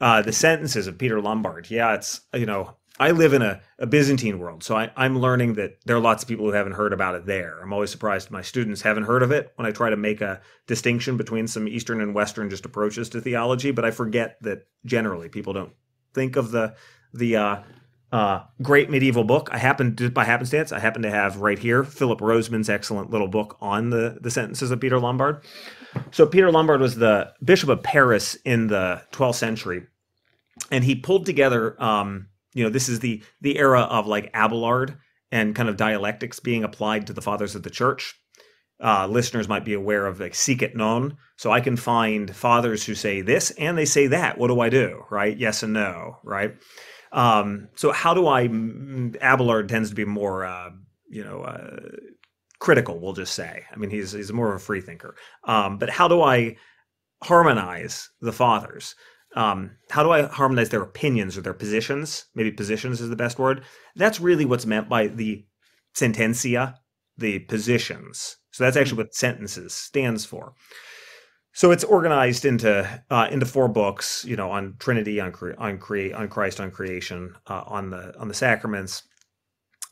uh, the sentences of Peter Lombard. Yeah, it's you know I live in a, a Byzantine world, so I, am learning that there are lots of people who haven't heard about it there. I'm always surprised my students haven't heard of it when I try to make a distinction between some Eastern and Western just approaches to theology, but I forget that generally people don't think of the the uh, uh, great medieval book. I happened to, by happenstance, I happen to have right here Philip Roseman's excellent little book on the, the sentences of Peter Lombard. So, Peter Lombard was the Bishop of Paris in the 12th century, and he pulled together, um, you know, this is the, the era of like Abelard and kind of dialectics being applied to the fathers of the church. Uh, listeners might be aware of like seek it non. So I can find fathers who say this and they say that. What do I do? Right? Yes and no. Right? Um, so how do I? Abelard tends to be more, uh, you know, uh, critical. We'll just say. I mean, he's he's more of a free thinker. Um, but how do I harmonize the fathers? Um, how do I harmonize their opinions or their positions? Maybe positions is the best word. That's really what's meant by the sentencia, the positions. So that's actually hmm. what sentences stands for. So it's organized into uh, into four books, you know, on Trinity, on cre- on on Christ, on creation, uh, on the on the sacraments,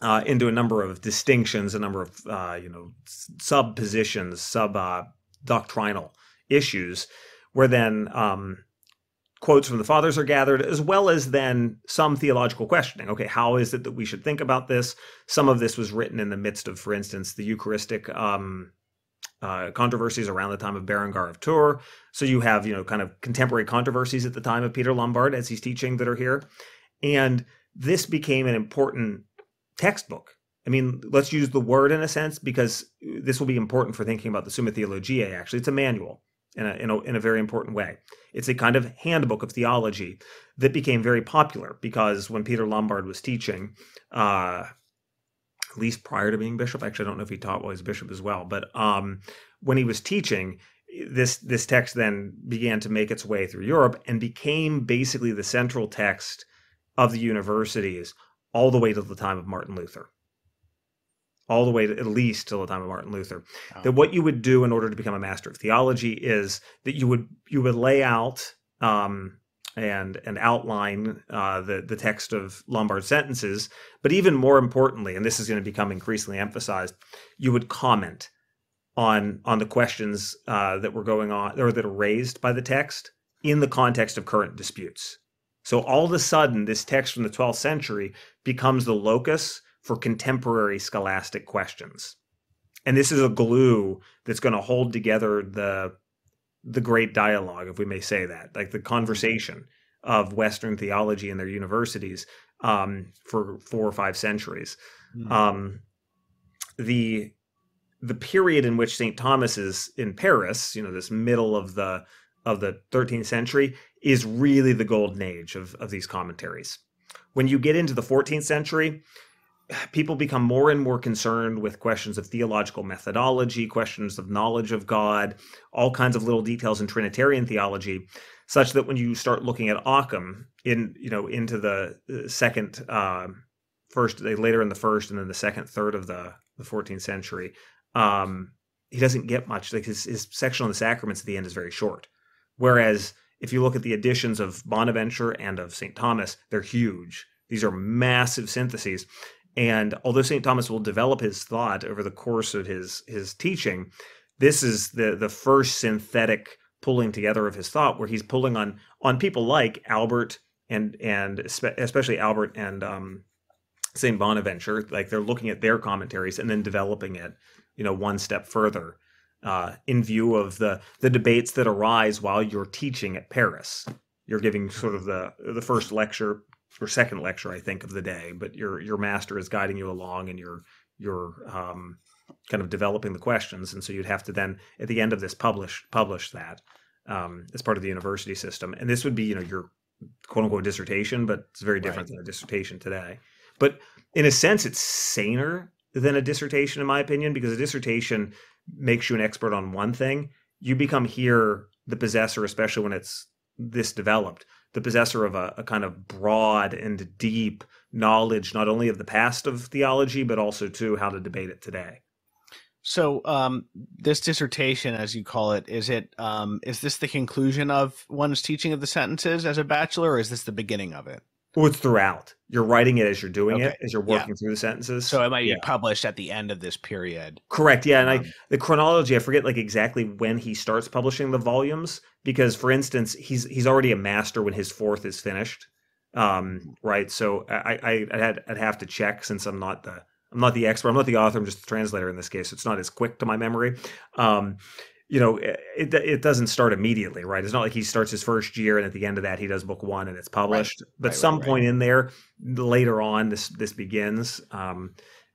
uh, into a number of distinctions, a number of uh, you know sub positions, uh, sub doctrinal issues, where then um, quotes from the fathers are gathered, as well as then some theological questioning. Okay, how is it that we should think about this? Some of this was written in the midst of, for instance, the Eucharistic. Um, uh, controversies around the time of Berengar of Tours. So you have, you know, kind of contemporary controversies at the time of Peter Lombard as he's teaching that are here. And this became an important textbook. I mean, let's use the word in a sense because this will be important for thinking about the Summa Theologiae, actually. It's a manual in a, in a, in a very important way. It's a kind of handbook of theology that became very popular because when Peter Lombard was teaching, uh, at least prior to being bishop. Actually, I don't know if he taught while he was bishop as well, but um, when he was teaching, this this text then began to make its way through Europe and became basically the central text of the universities all the way to the time of Martin Luther. All the way to, at least till the time of Martin Luther. Oh. That what you would do in order to become a master of theology is that you would you would lay out um, and and outline uh, the the text of Lombard sentences. But even more importantly, and this is going to become increasingly emphasized, you would comment on on the questions uh, that were going on or that are raised by the text in the context of current disputes. So all of a sudden, this text from the 12th century becomes the locus for contemporary scholastic questions. And this is a glue that's going to hold together the the great dialogue, if we may say that, like the mm-hmm. conversation of Western theology in their universities um, for four or five centuries. Mm-hmm. Um, the the period in which St. Thomas is in Paris, you know, this middle of the of the 13th century, is really the golden age of, of these commentaries. When you get into the 14th century, people become more and more concerned with questions of theological methodology, questions of knowledge of God, all kinds of little details in Trinitarian theology, such that when you start looking at Occam in you know into the uh, second um, uh, first later in the first and then the second third of the the 14th century, um, he doesn't get much. Like his, his section on the sacraments at the end is very short, whereas if you look at the editions of Bonaventure and of St. Thomas, they're huge. These are massive syntheses. And although St. Thomas will develop his thought over the course of his his teaching, this is the the first synthetic pulling together of his thought where he's pulling on on people like Albert and and especially Albert and um, St. Bonaventure, like they're looking at their commentaries and then developing it, you know, one step further uh, in view of the the debates that arise while you're teaching at Paris. You're giving sort of the the first lecture or second lecture I think of the day, but your your master is guiding you along and you're you're um, kind of developing the questions, and so you'd have to then at the end of this publish publish that um, as part of the university system, and this would be you know your quote unquote dissertation, but it's very different right. than a dissertation today. But in a sense, it's saner than a dissertation in my opinion because a dissertation makes you an expert on one thing. You become here the possessor, especially when it's this developed the possessor of a, a kind of broad and deep knowledge, not only of the past of theology, but also too how to debate it today. So um, this dissertation, as you call it, is it um, is this the conclusion of one's teaching of the sentences as a bachelor, or is this the beginning of it? Well, it's throughout. You're writing it as you're doing okay. it, as you're working yeah. through the sentences. So it might yeah. be published at the end of this period. Correct. Yeah, and um, I the chronology, I forget like exactly when he starts publishing the volumes because for instance, he's he's already a master when his fourth is finished. Um, right? So I I i had I'd have to check since I'm not the I'm not the expert. I'm not the author. I'm just the translator in this case. So it's not as quick to my memory. Um, you know, it it doesn't start immediately, right? It's not like he starts his first year and at the end of that he does book one and it's published. Right. But right, some right, point in there, later on, this this begins, um,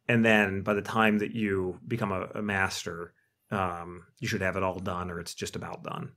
and then by the time that you become a, a master, um, you should have it all done, or it's just about done.